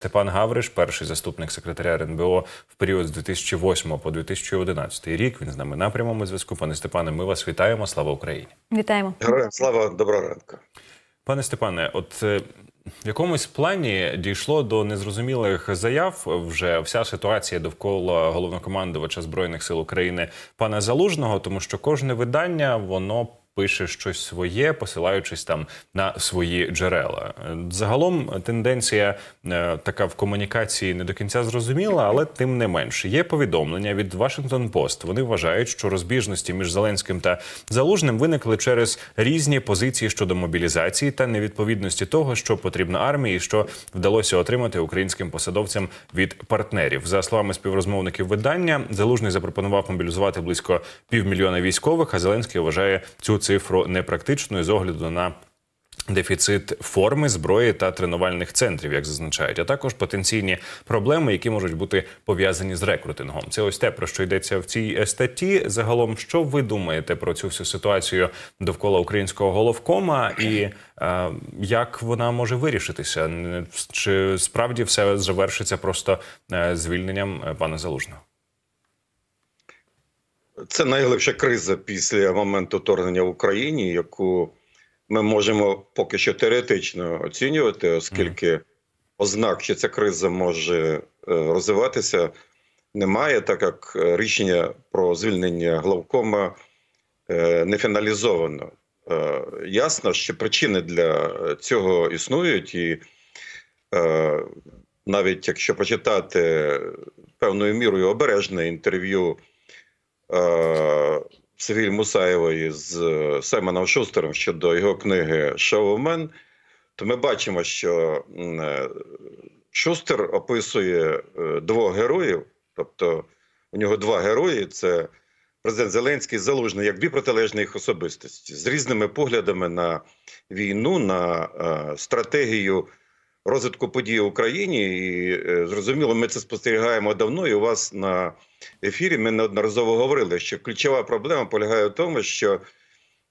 Степан Гавриш, перший заступник секретаря РНБО в період з 2008 по 2011 рік. Він з нами на прямому зв'язку. Пане Степане, ми вас вітаємо. Слава Україні! Вітаємо слава доброго ранку. пане Степане. От е, в якомусь плані дійшло до незрозумілих заяв вже вся ситуація довкола головнокомандувача збройних сил України пана Залужного, тому що кожне видання воно пише щось своє, посилаючись там на свої джерела. Загалом тенденція е, така в комунікації не до кінця зрозуміла, але тим не менше є повідомлення від Washington Post. Вони вважають, що розбіжності між Зеленським та Залужним виникли через різні позиції щодо мобілізації та невідповідності того, що потрібно армії, що вдалося отримати українським посадовцям від партнерів. За словами співрозмовників видання, залужний запропонував мобілізувати близько півмільйона військових. А Зеленський вважає цю цифру непрактичною з огляду на Дефіцит форми зброї та тренувальних центрів, як зазначають, а також потенційні проблеми, які можуть бути пов'язані з рекрутингом. Це ось те, про що йдеться в цій е, статті. Загалом, що ви думаєте про цю всю ситуацію довкола українського головкома, і е, як вона може вирішитися? Чи справді все завершиться просто е, звільненням е, пана залужного? Це найглибша криза після моменту вторгнення в Україні, яку ми можемо поки що теоретично оцінювати, оскільки ознак, що ця криза може е, розвиватися, немає, так як е, рішення про звільнення главкома е, не фіналізовано. Ясно, що причини для цього існують, і навіть якщо прочитати певною мірою обережне інтерв'ю е, Сергій Мусаєвої з е, Семеном Шустером щодо його книги Шоумен, то ми бачимо, що е, Шустер описує е, двох героїв, тобто у нього два герої: це президент Зеленський Залужний, як дві протилежні їх особистості з різними поглядами на війну, на стратегію розвитку подій в Україні. І зрозуміло, ми це спостерігаємо давно. і У вас на ефірі ми неодноразово говорили, що ключова проблема полягає в тому, що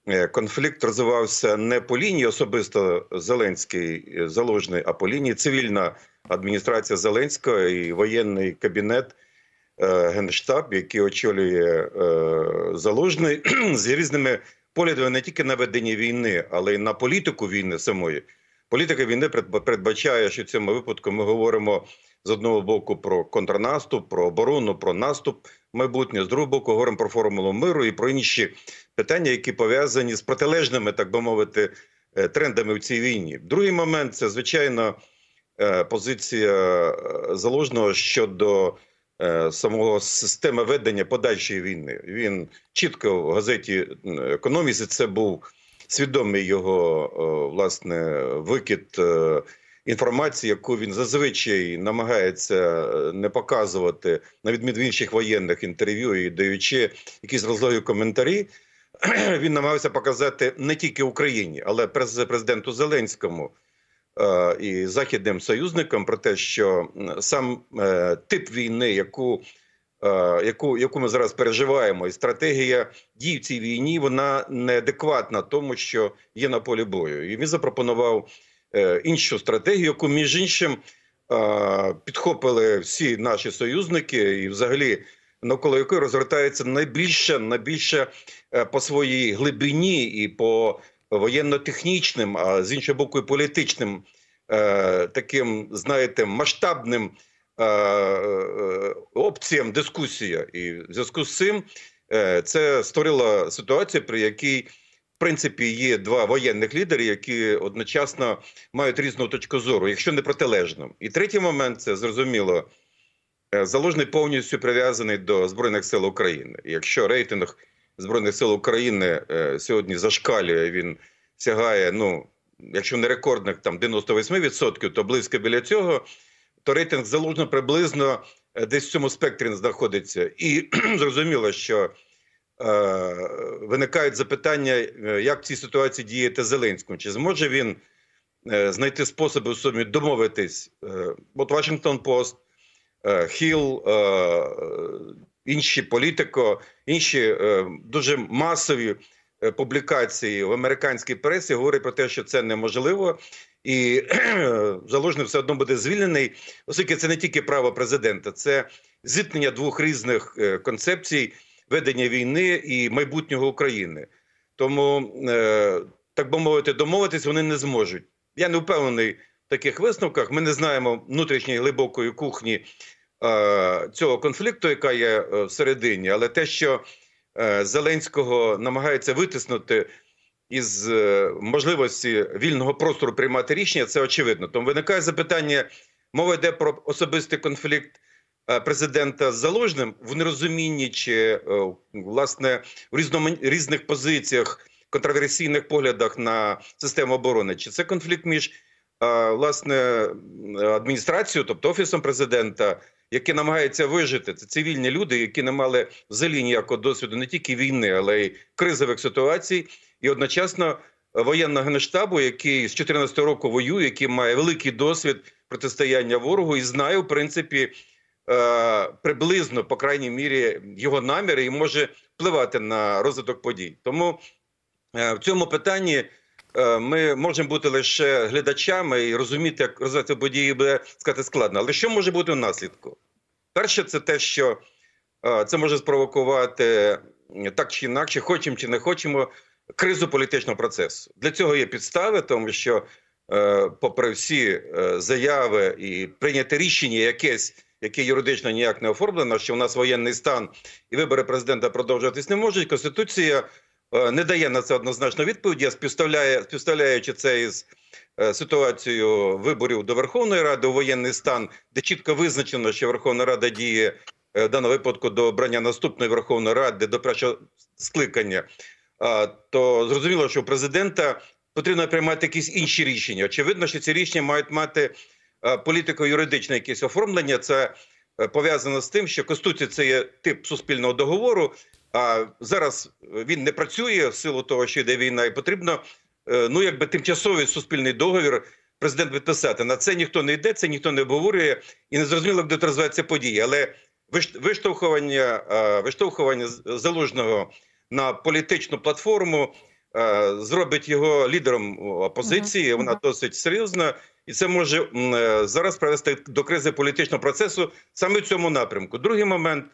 е, конфлікт розвивався не по лінії особисто Зеленський е, заложний, а по лінії цивільна адміністрація Зеленського і воєнний кабінет. Е, Генштаб, який очолює е, з різними поглядами не тільки на ведення війни, але й на політику війни самої. Політика війни передбачає, що в цьому випадку ми говоримо з одного боку про контрнаступ, про оборону, про наступ майбутнє, з другого боку говоримо про формулу миру і про інші питання, які пов'язані з протилежними, так би мовити, е, трендами в цій війні. Другий момент це звичайно е, позиція е, заложного щодо. Самого системи ведення подальшої війни він чітко в газеті економіст. Це був свідомий його власне викид інформації, яку він зазвичай намагається е, не показувати на відміну від інших воєнних інтерв'ю і даючи якісь розливі коментарі. Він намагався показати не тільки Україні, але президенту Зеленському е, і західним союзникам про те, що сам е, тип війни, яку яку, яку ми зараз переживаємо, і стратегія дій в цій війні, вона неадекватна тому, що є на полі бою. І він запропонував Е, іншу стратегію, яку між іншим е, підхопили всі наші союзники, і взагалі навколо якої розгортається найбільше, найбільше е, по своїй глибині і по воєнно-технічним, а з іншого боку, і політичним таким, знаєте, масштабним опціям дискусія. І в зв'язку з цим це створило ситуацію, при якій в принципі є два воєнних лідери, які одночасно мають різну точку зору, якщо не протилежну. І третій момент це зрозуміло. Е, заложний повністю прив'язаний до збройних сил України. якщо рейтинг збройних сил України е, сьогодні зашкалює, він сягає, ну якщо не рекордних, там 98%, то близько біля цього, то рейтинг заложно приблизно е, десь в цьому спектрі знаходиться. І зрозуміло, що Е, виникають запитання, е, як в цій ситуації діяти Зеленському. Чи зможе він е, знайти способи у собі домовитись? От Вашингтон Пост, Хіл, інші політико, інші дуже масові. Публікації в американській пресі говорять про те, що це неможливо, і залужний все одно буде звільнений, оскільки це не тільки право президента, це зіткнення двох різних концепцій ведення війни і майбутнього України. Тому, е, так би мовити, домовитись вони не зможуть. Я не впевнений в таких висновках. Ми не знаємо внутрішньої глибокої кухні е, цього конфлікту, яка є е, всередині, але те, що Зеленського намагається витиснути. Із можливості вільного простору приймати рішення, це очевидно. Тому виникає запитання: мова йде про особистий конфлікт Е, президента з залужним в нерозумінні чи е, власне в різном... різних позиціях, контроверсійних поглядах на систему оборони, чи це конфлікт між е, власне адміністрацією, тобто офісом президента, який намагається вижити, це цивільні люди, які не мали взагалі ніякого досвіду не тільки війни, але й кризових ситуацій, і одночасно воєнного генштабу, який з 14 року воює, який має великий досвід протистояння ворогу, і знає в принципі. Е, приблизно, по крайній мірі, його наміри і може впливати на розвиток подій. Тому е, в цьому питанні. Е, ми можемо бути лише глядачами і розуміти, як розвивати події буде сказати складно. Але що може бути в наслідку? Перше, це те, що це може спровокувати так чи інакше, хочемо чи не хочемо, кризу політичного процесу. Для цього є підстави, тому що, попри всі заяви і прийняти рішення, якесь які юридично ніяк не оформлено, що у нас воєнний стан і вибори президента продовжуватись не можуть. Конституція е, не дає на це однозначно відповіді, а співставляє, співставляючи це із е, ситуацією виборів до Верховної Ради у воєнний стан, де чітко визначено, що Верховна Рада діє е, в даному випадку до обрання наступної Верховної Ради до першого скликання. То зрозуміло, що у президента потрібно приймати якісь інші рішення. Очевидно, що ці рішення мають мати Е, політико-юридичне якесь оформлення. Це е, пов'язано з тим, що Конституція це є тип суспільного договору. А зараз е, він не працює в силу того, що йде війна, і потрібно ну якби тимчасовий суспільний договір. Президент підписати на це ніхто не йде, це ніхто не обговорює і не зрозуміло, буде розвиватися події. Але виштовхування виштовхування заложного на політичну платформу Е, зробить його лідером опозиції. Вона досить серйозна, і це може е, зараз привести до кризи політичного процесу саме в цьому напрямку. Другий момент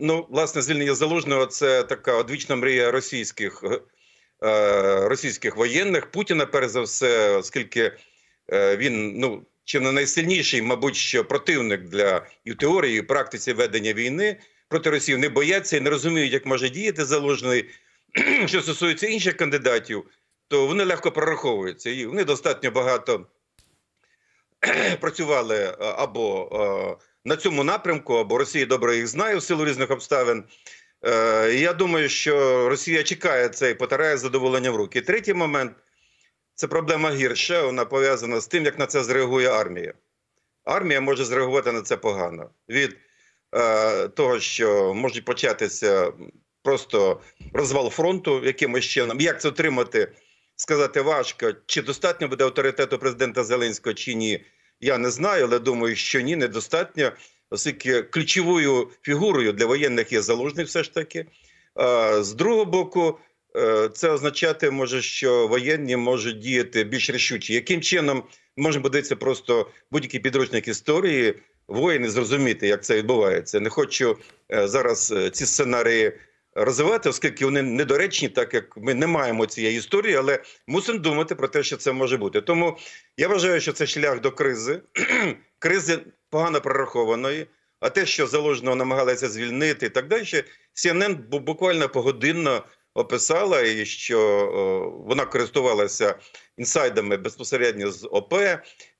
ну власне звільнення залужного це така одвічна мрія російських е, російських воєнних Путіна, перш за все, оскільки він ну. Чи не найсильніший, мабуть, що противник для і в теорії, і в практиці ведення війни проти Росії не бояться і не розуміють, як може діяти залужний Що стосується інших кандидатів, то вони легко прораховуються і вони достатньо багато працювали е, або е, на цьому напрямку, або Росія добре їх знає в силу різних обставин. Е, я думаю, що Росія чекає це і потарає задоволення в руки. Третій момент це проблема гірша. Вона пов'язана з тим, як на це зреагує армія. Армія може зреагувати на це погано від того, що можуть початися просто розвал фронту якимось чином. Як це отримати, сказати важко, чи достатньо буде авторитету президента Зеленського чи ні? Я не знаю, але думаю, що ні, недостатньо, оскільки ключовою фігурою для воєнних є заложник, все ж таки. З другого боку, е, це означати може, що воєнні можуть діяти більш рішуче. Яким чином може буде це просто будь-який підручник історії, воїни зрозуміти, як це відбувається. Не хочу е, зараз е, ці сценарії розвивати, оскільки вони недоречні, так як ми не маємо цієї історії, але мусимо думати про те, що це може бути. Тому я вважаю, що це шлях до кризи, кризи погано прорахованої. А те, що заложено намагалися звільнити, і так далі, CNN буквально погодинно описала, і що о, вона користувалася інсайдами безпосередньо з ОП,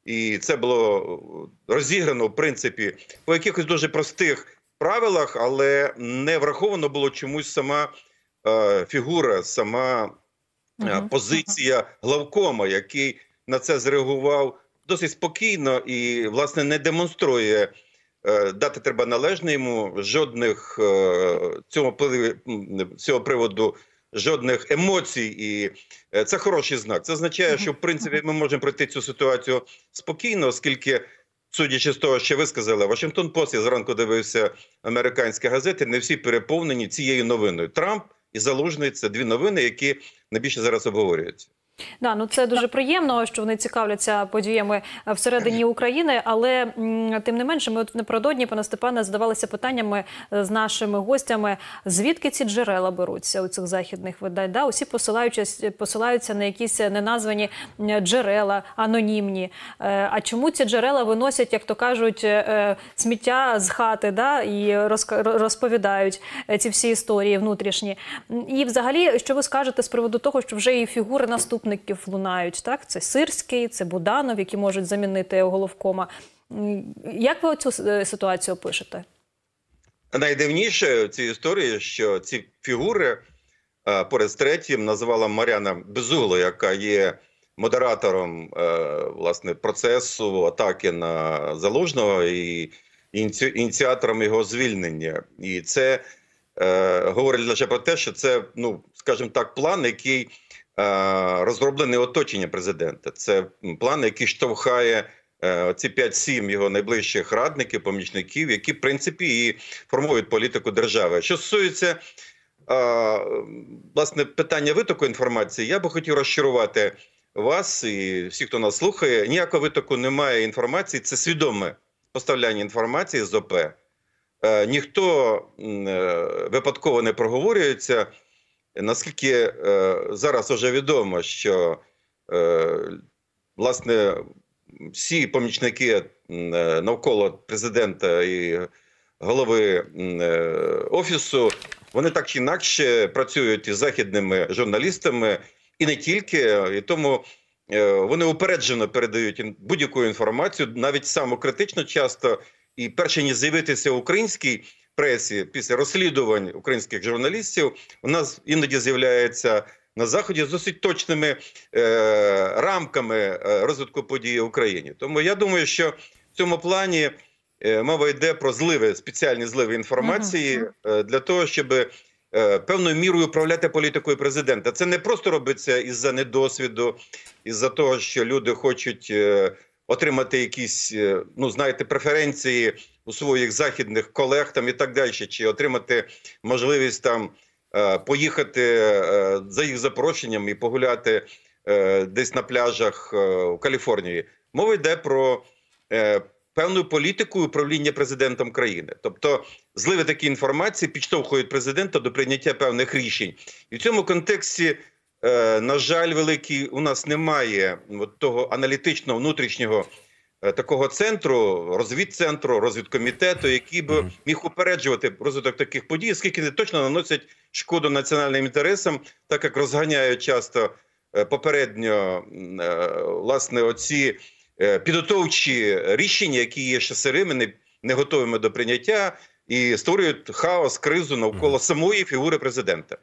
і це було розіграно в принципі по якихось дуже простих правилах, але не враховано було чомусь сама е, фігура, сама е, позиція главкома, який на це зреагував досить спокійно і, власне, не демонструє. Е, дати треба належне йому жодних е, цього цього приводу. Жодних емоцій, і е, це хороший знак. Це означає, що в принципі ми можемо пройти цю ситуацію спокійно, оскільки судячи з того, що ви сказали, Вашингтон Пост я зранку дивився американські газети. Не всі переповнені цією новиною. Трамп і Залужний це дві новини, які найбільше зараз обговорюються. Да, ну це дуже приємно, що вони цікавляться подіями е, всередині України, але тим не менше, ми от напередодні пана Степана задавалися питаннями е, з нашими гостями, звідки ці джерела беруться у цих західних видань. Да, Усі посилаються, посилаються на якісь неназвані е, джерела, анонімні. А чому ці джерела виносять, як то кажуть, сміття з хати да, і розповідають ці всі історії внутрішні? І, взагалі, що ви скажете з приводу того, що вже і фігури наступні? супутників лунають. Так, це Сирський, це Буданов, які можуть замінити головкома. Як ви цю е, ситуацію опишете? Найдивніше в цій історії, що ці фігури е, поряд з третім називала Маряна Безугло, яка є модератором е, власне процесу атаки на Заложного і ініціатором його звільнення. І це е, говорить лише про те, що це, ну скажімо так, план, який. Е, розроблене оточення президента. Це план, який штовхає. Е, Ці 5-7 його найближчих радників, помічників, які в принципі і формують політику держави. Що стосується е, власне питання витоку інформації, я би хотів розчарувати вас і всіх, хто нас слухає. Ніякого витоку немає інформації. Це свідоме поставляння інформації з ОП. Ніхто випадково не проговорюється. Наскільки е, зараз вже відомо, що е, власне всі помічники е, навколо президента і голови офісу, вони так чи інакше працюють із західними журналістами і не тільки, і тому вони упереджено передають будь-яку інформацію, навіть самокритично часто, і перше ніж з'явитися український пресі після розслідувань українських журналістів у нас іноді з'являється на заході з досить точними е, рамками е, розвитку події в Україні. Тому я думаю, що в цьому плані е, мова йде про зливи, спеціальні зливи інформації е, для того, щоб. Е, певною мірою управляти політикою президента це не просто робиться із-за недосвіду, із-за того, що люди хочуть е, отримати якісь, ну знаєте, преференції у своїх західних колег там і так далі, чи отримати можливість там е, поїхати е, за їх запрошенням і погуляти е, десь на пляжах у Каліфорнії. Мова йде про певну політику управління президентом країни, тобто зливи такі інформації підштовхують президента до прийняття певних рішень, і в цьому контексті. На жаль, великий у нас немає от того аналітичного внутрішнього Е, такого центру, розвідцентру, розвідкомітету, який би міг упереджувати розвиток таких подій, скільки не точно наносять шкоду національним інтересам, так як розганяють часто е, попередньо е, власне оці підготовчі рішення, які є ще сирими, не готовими до прийняття, і створюють хаос кризу навколо самої фігури президента.